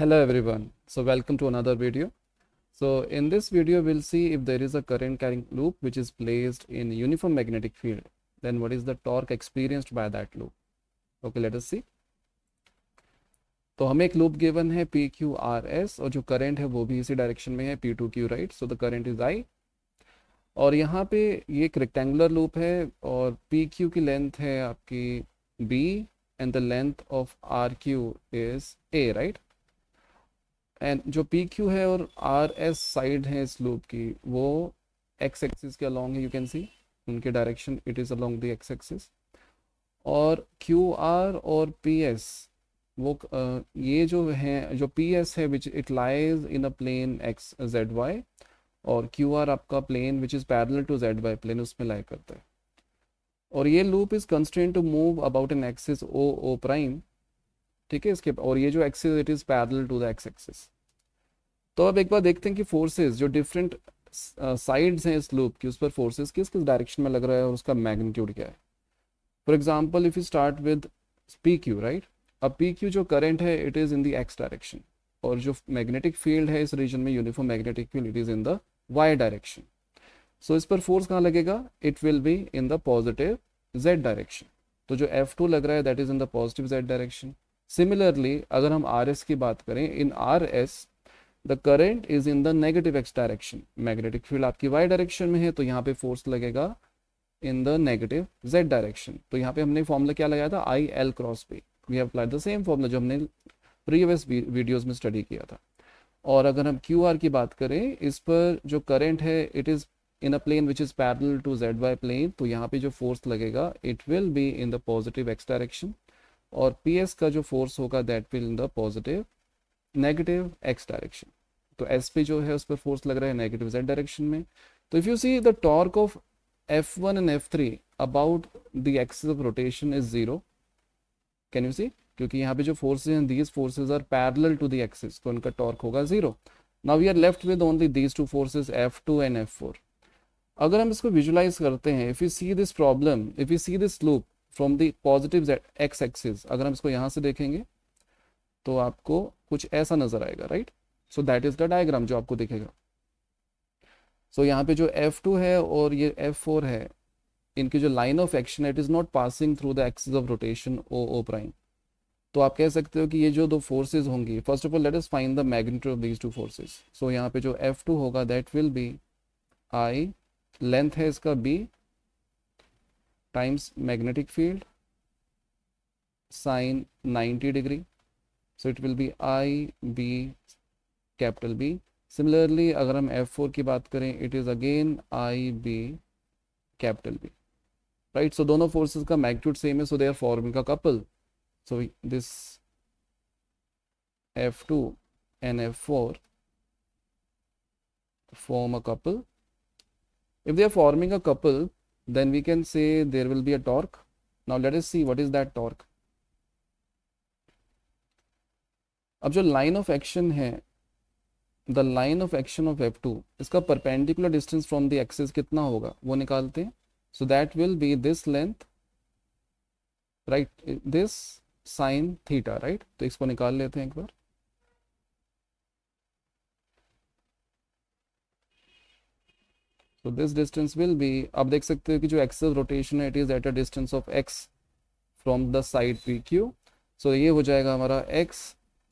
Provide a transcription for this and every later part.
hello everyone so welcome to another video so in this video we'll see if there is a current carrying loop which is placed in uniform magnetic field then what is the torque experienced by that loop okay let us see तो हमें एक loop given है P Q R S और जो current है वो भी इसी डायरेक्शन में है P to Q right so the current is I और यहाँ पे ये एक रेक्टेंगुलर लूप है और पी क्यू की लेंथ है आपकी B and the length of R Q is A right and जो पी क्यू है और आर एस साइड है इस लूप की वो एक्स एक्सिस के अलॉन्ग है यू कैन सी उनके direction it is along the X axis और क्यू आर और पी एस वो ये जो है जो पी एस है which it lies in a plane X Z Y और क्यू आर आपका plane which is parallel to Z Y plane उसमें लाइ करता है और ये loop is constant to move about an axis O O prime ठीक है इसके और ये जो axis it is parallel to the X axis तो अब एक बार देखते हैं कि फोर्सेस जो डिफरेंट साइड्स uh, हैं इस लूप की उस पर फोर्सेस किस किस डायरेक्शन में लग रहा है और उसका मैग्नीट्यूड क्या है for example if you start with P Q right अब पी क्यू जो करंट है it is in the X direction और जो मैग्नेटिक फील्ड है इस रीजन में uniform magnetic field it is in the Y direction so इस पर फोर्स कहाँ लगेगा it will be in the positive Z direction तो जो एफ टू लग रहा है that is in the positive Z direction similarly अगर हम आर एस की बात करें in R S the current is in the negative X direction magnetic field आपकी वाई डायरेक्शन में है तो यहाँ पे फोर्स लगेगा in the negative Z direction तो यहाँ पे हमने फॉर्मूला क्या लगाया था I L cross B we have applied the same formula जो हमने प्रीवियस वीडियोज में स्टडी किया था और अगर हम क्यू आर की बात करें इस पर जो करेंट है it is in a plane which is parallel to Z Y plane तो यहाँ पे जो फोर्स लगेगा it will be in the positive X direction और पी एस का जो फोर्स होगा that will in the positive negative X direction तो एस पे जो है उस पर फोर्स लग रहा है नेगेटिव जेड डायरेक्शन में तो if you see the torque of F one and F three about the axis of rotation is zero can you see क्योंकि यहाँ पे जो फोर्सेज हैं these forces are parallel to the axis तो उनका torque होगा zero now we are left with only these two forces F two and F four अगर हम इसको विजुलाइज करते हैं if you see this problem if you see this loop from the positive X axis अगर हम इसको यहाँ से देखेंगे तो आपको कुछ ऐसा नजर आएगा right so that is the diagram जो आपको दिखेगा सो so, यहाँ पे जो F2 है और ये F4 है इनकी जो लाइन ऑफ एक्शन है it is not passing through the axis of rotation O O prime तो आप कह सकते हो कि ये जो दो फोर्सेज होंगी first of all let is fine the magnitude of these two forces so यहाँ पे जो F2 होगा that will be I length है इसका B times magnetic field sine 90 degree so it will be i b capital b similarly अगर हम F4 की बात it is again i b capital b right so दोनों forces का magnitude same है so they are forming a couple so this F2 and F4 form a couple if they are forming a couple then we can say there will be a torque now let us see what is that torque अब जो line of action है the line of action of F two इसका perpendicular distance from the axis कितना होगा वो निकालते हैं so that will be this length right this sine theta right तो इसको निकाल लेते हैं एक बार तो दिस डिस्टेंस विल बी आप देख सकते हो कि जो एक्सेल रोटेशन है it is at a distance of X from the side P Q so ये हो जाएगा हमारा एक्स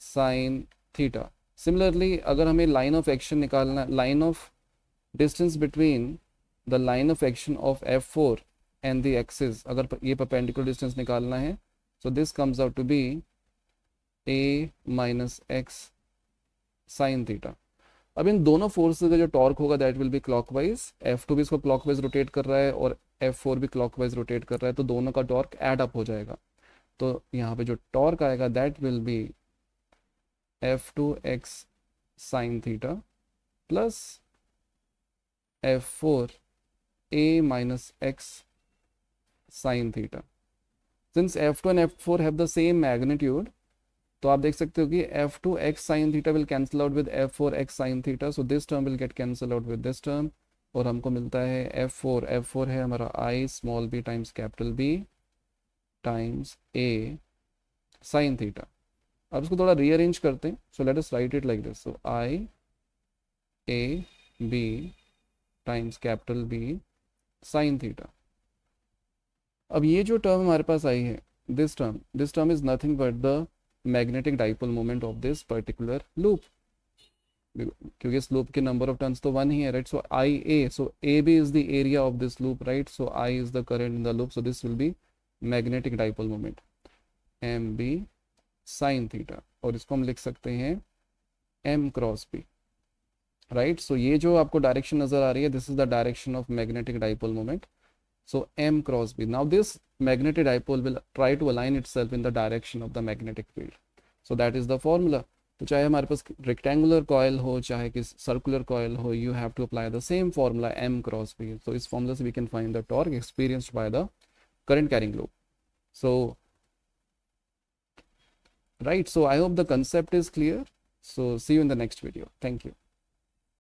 साइन थीटा सिमिलरली अगर हमें लाइन ऑफ एक्शन निकालना line of distance between the line of action of F four and the axes अगर ये perpendicular distance निकालना है so this comes out to be A minus X sine theta अब इन दोनों फोर्सेज का जो टॉर्क होगा that will be clockwise F two भी इसको क्लॉकवाइज रोटेट कर रहा है और एफ फोर भी क्लॉकवाइज रोटेट कर रहा है तो दोनों का टॉर्क एड अप हो जाएगा तो यहाँ पे जो टॉर्क आएगा that will be F two X sine theta plus F four A minus X sine theta since two and F four have the same magnitude तो आप देख सकते हो कि F two X sine theta will cancel out with F four X sine theta so this term will get cancel out with this term और हमको मिलता है f4 f4 है हमारा i small b times capital b times a sine theta अब इसको थोड़ा rearrange करते हैं so let us write it like this so i a b times capital b sine theta अब ये जो टर्म हमारे पास आई है this term this term is nothing but the magnetic dipole moment of this particular loop क्योंकि इस loop के नंबर ऑफ टर्न्स तो वन ही है right so I A so A B is the area of this loop right so I is the current in the loop so this will be magnetic dipole moment M B sine theta और इसको हम लिख सकते हैं M cross B right so ये जो आपको direction नजर आ रही है this is the direction of magnetic dipole moment So M cross B. Now this magnetic dipole will try to align itself in the direction of the magnetic field. So that is the formula. तो चाहे हमारे पास rectangular coil हो चाहे किस circular coil हो you have to apply the same formula M cross B so इस formula से we can find the current carrying loop so right so i hope the concept is clear so see you in the next video thank you